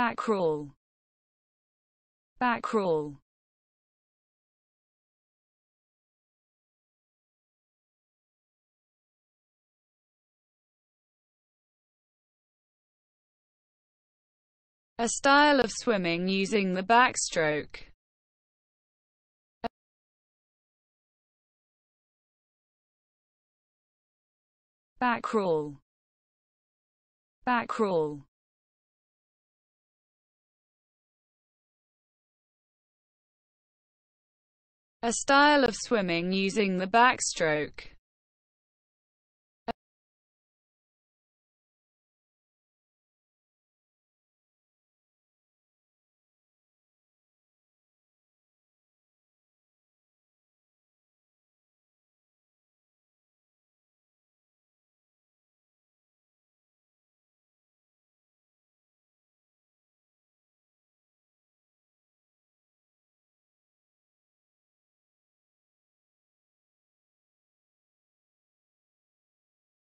backroll backroll A style of swimming using the backstroke. Backroll. Backroll. a style of swimming using the backstroke.